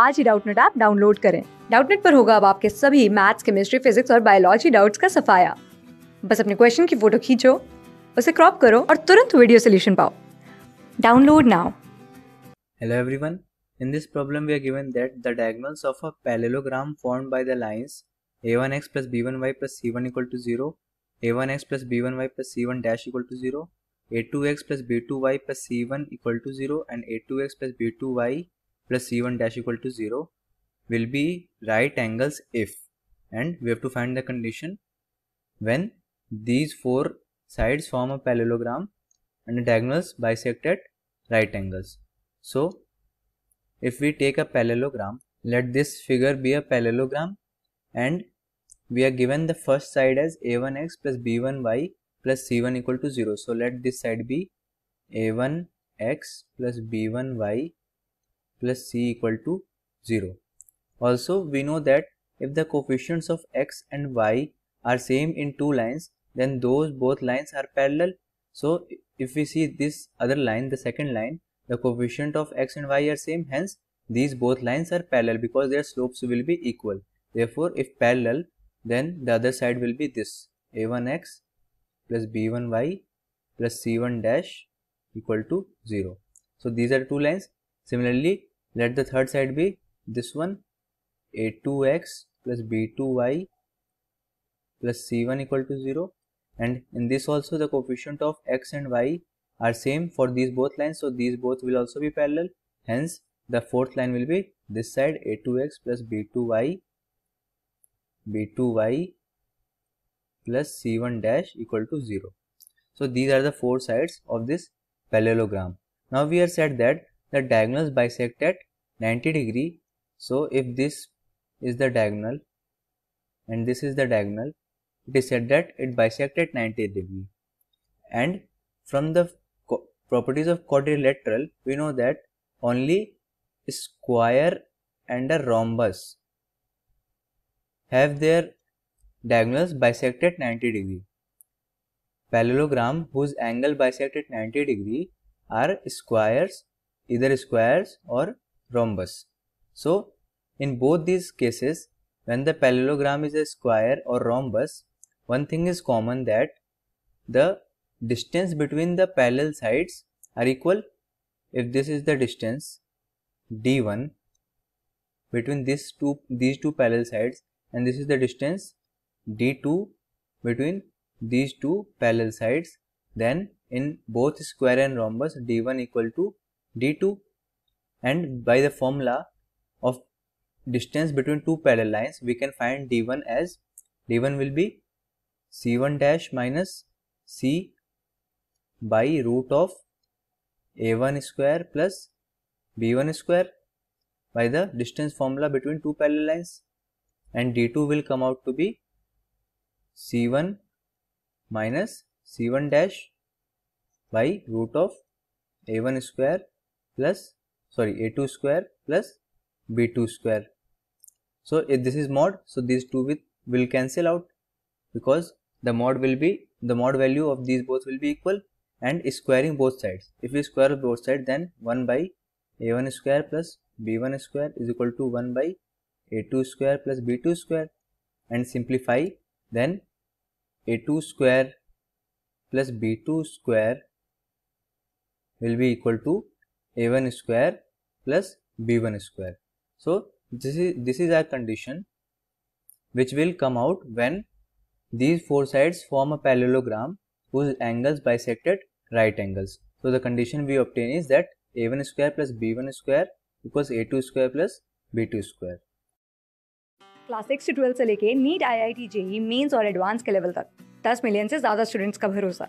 आज ही Doubtnut app download करें डाउटनेट पर होगा अब आपके सभी मैथ्स केमिस्ट्री फिजिक्स और बायोलॉजी डाउट्स का सफाया बस अपने क्वेश्चन की फोटो खींचो उसे क्रॉप करो और तुरंत वीडियो सोल्यूशन पाओ download now hello everyone In this problem, we are given that the diagonals of a parallelogram formed by the lines a1x plus b1y plus c1 equal to 0, a1x plus b1y plus c1 dash equal to 0, a2x plus b2y plus c1 equal to 0 and a2x plus b2y plus c1 dash equal to 0 will be right angles if and we have to find the condition when these four sides form a parallelogram and the diagonals bisect at right angles. So if we take a parallelogram let this figure be a parallelogram and we are given the first side as a1x plus b1y plus c1 equal to 0. So let this side be a1x plus b1y plus c equal to 0. Also we know that if the coefficients of x and y are same in two lines then those both lines are parallel. So if we see this other line the second line the coefficient of x and y are same hence these both lines are parallel because their slopes will be equal. Therefore if parallel then the other side will be this a1x plus b1y plus c1 dash equal to 0. So these are two lines. Similarly let the third side be this one a2x plus b2y plus c1 equal to 0 and in this also the coefficient of x and y are same for these both lines so these both will also be parallel hence the fourth line will be this side a2x plus b2y b2y plus c1 dash equal to 0 so these are the four sides of this parallelogram now we are said that the diagonals bisect at 90 degree so if this is the diagonal and this is the diagonal it is said that it bisected 90 degree and from the properties of quadrilateral we know that only square and a rhombus have their diagonals bisected 90 degree parallelogram whose angle bisected 90 degree are squares either squares or rhombus. So, in both these cases, when the parallelogram is a square or rhombus, one thing is common that the distance between the parallel sides are equal if this is the distance d1 between these two these two parallel sides and this is the distance d2 between these two parallel sides then in both square and rhombus d1 equal to d2 and by the formula of distance between two parallel lines we can find d1 as d1 will be c1 dash minus c by root of a1 square plus b1 square by the distance formula between two parallel lines and d2 will come out to be c1 minus c1 dash by root of a1 square plus sorry a2 square plus b2 square so if this is mod so these two with will cancel out because the mod will be the mod value of these both will be equal and squaring both sides if we square both sides then 1 by a1 square plus b1 square is equal to 1 by a2 square plus b2 square and simplify then a2 square plus b2 square will be equal to a1 square plus b1 square. So, this is, this is our condition which will come out when these four sides form a parallelogram whose angles bisect at right angles. So, the condition we obtain is that a1 square plus b1 square equals a2 square plus b2 square. Class six से twelfth से लेके NEET I I T JEE mains और advance के level तक 10 million से ज़्यादा students का भरोसा